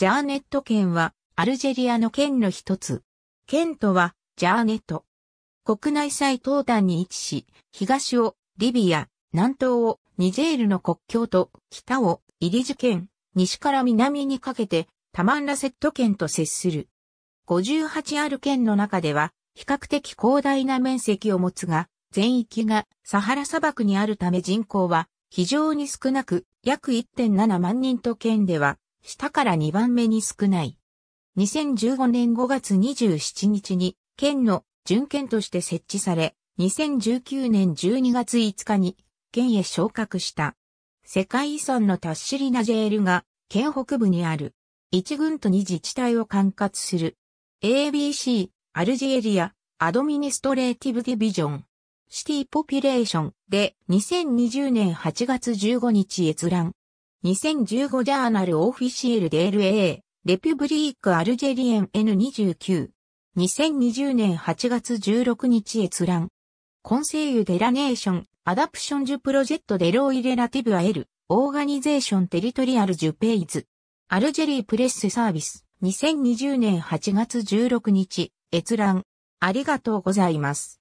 ジャーネット県は、アルジェリアの県の一つ。県とは、ジャーネット。国内最東端に位置し、東をリビア、南東をニジェールの国境と、北をイリジュ県、西から南にかけて、タマンラセット県と接する。58ある県の中では、比較的広大な面積を持つが、全域がサハラ砂漠にあるため人口は非常に少なく、約1.7万人と県では下から2番目に少ない。2015年5月27日に、県の準県として設置され、2019年12月5日に、県へ昇格した。世界遺産のタッシリナジェールが、県北部にある。一軍と二自治体を管轄する。ABC、アルジェリア、アドミニストレーティブディビジョン、シティポピュレーションで2020年8月15日閲覧。2015ジャーナルオフィシエルデール A、レピュブリークアルジェリエン N29。2020年8月16日閲覧。コンセイユデラネーション、アダプションジュプロジェットデロイレラティブアエル、オーガニゼーションテリトリアルジュペイズ。アルジェリープレスサービス、2020年8月16日、閲覧。ありがとうございます。